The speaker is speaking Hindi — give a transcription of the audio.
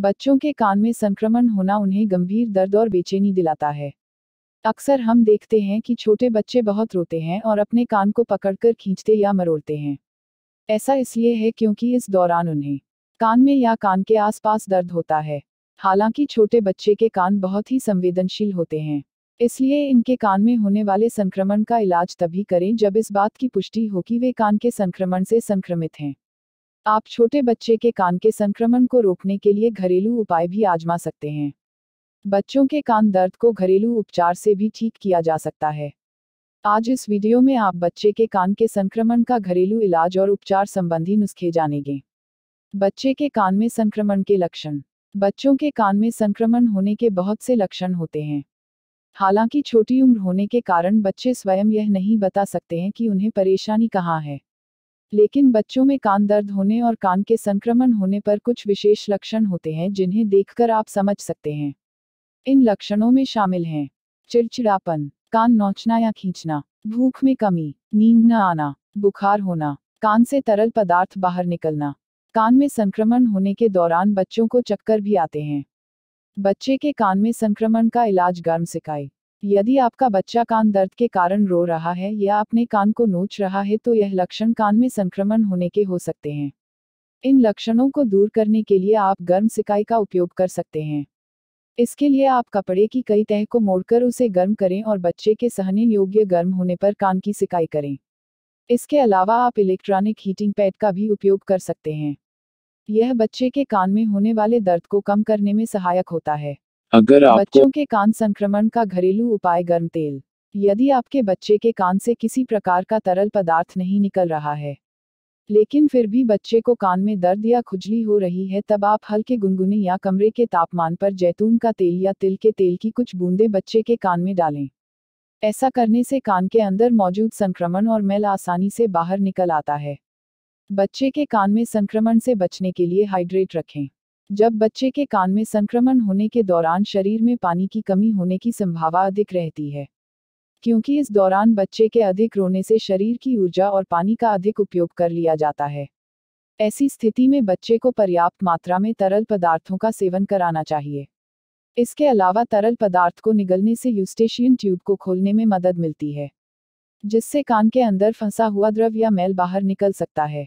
बच्चों के कान में संक्रमण होना उन्हें गंभीर दर्द और बेचैनी दिलाता है अक्सर हम देखते हैं कि छोटे बच्चे बहुत रोते हैं और अपने कान को पकड़कर खींचते या मरोड़ते हैं ऐसा इसलिए है क्योंकि इस दौरान उन्हें कान में या कान के आसपास दर्द होता है हालांकि छोटे बच्चे के कान बहुत ही संवेदनशील होते हैं इसलिए इनके कान में होने वाले संक्रमण का इलाज तभी करें जब इस बात की पुष्टि हो कि वे कान के संक्रमण से संक्रमित हैं आप छोटे बच्चे के कान के संक्रमण को रोकने के लिए घरेलू उपाय भी आजमा सकते हैं बच्चों के कान दर्द को घरेलू उपचार से भी ठीक किया जा सकता है आज इस वीडियो में आप बच्चे के कान के संक्रमण का घरेलू इलाज और उपचार संबंधी नुस्खे जानेंगे बच्चे के कान में संक्रमण के लक्षण बच्चों के कान में संक्रमण होने के बहुत से लक्षण होते हैं हालांकि छोटी उम्र होने के कारण बच्चे स्वयं यह नहीं बता सकते हैं कि उन्हें परेशानी कहाँ है लेकिन बच्चों में कान दर्द होने और कान के संक्रमण होने पर कुछ विशेष लक्षण होते हैं जिन्हें देखकर आप समझ सकते हैं इन लक्षणों में शामिल हैं चिड़चिड़ापन कान नोचना या खींचना भूख में कमी नींद न आना बुखार होना कान से तरल पदार्थ बाहर निकलना कान में संक्रमण होने के दौरान बच्चों को चक्कर भी आते हैं बच्चे के कान में संक्रमण का इलाज गर्म सिकाई यदि आपका बच्चा कान दर्द के कारण रो रहा है या अपने कान को नोच रहा है तो यह लक्षण कान में संक्रमण होने के हो सकते हैं इन लक्षणों को दूर करने के लिए आप गर्म सिकाई का उपयोग कर सकते हैं इसके लिए आप कपड़े की कई तह को मोड़कर उसे गर्म करें और बच्चे के सहने योग्य गर्म होने पर कान की सिकाई करें इसके अलावा आप इलेक्ट्रॉनिक हीटिंग पैड का भी उपयोग कर सकते हैं यह बच्चे के कान में होने वाले दर्द को कम करने में सहायक होता है अगर आप बच्चों के कान संक्रमण का घरेलू उपाय गर्म तेल यदि आपके बच्चे के कान से किसी प्रकार का तरल पदार्थ नहीं निकल रहा है लेकिन फिर भी बच्चे को कान में दर्द या खुजली हो रही है तब आप हल्के गुनगुने या कमरे के तापमान पर जैतून का तेल या तिल के तेल की कुछ बूंदें बच्चे के कान में डालें ऐसा करने से कान के अंदर मौजूद संक्रमण और मैल आसानी से बाहर निकल आता है बच्चे के कान में संक्रमण से बचने के लिए हाइड्रेट रखें जब बच्चे के कान में संक्रमण होने के दौरान शरीर में पानी की कमी होने की संभावना अधिक रहती है क्योंकि इस दौरान बच्चे के अधिक रोने से शरीर की ऊर्जा और पानी का अधिक उपयोग कर लिया जाता है ऐसी स्थिति में बच्चे को पर्याप्त मात्रा में तरल पदार्थों का सेवन कराना चाहिए इसके अलावा तरल पदार्थ को निगलने से यूस्टेशियन ट्यूब को खोलने में मदद मिलती है जिससे कान के अंदर फंसा हुआ द्रव या मैल बाहर निकल सकता है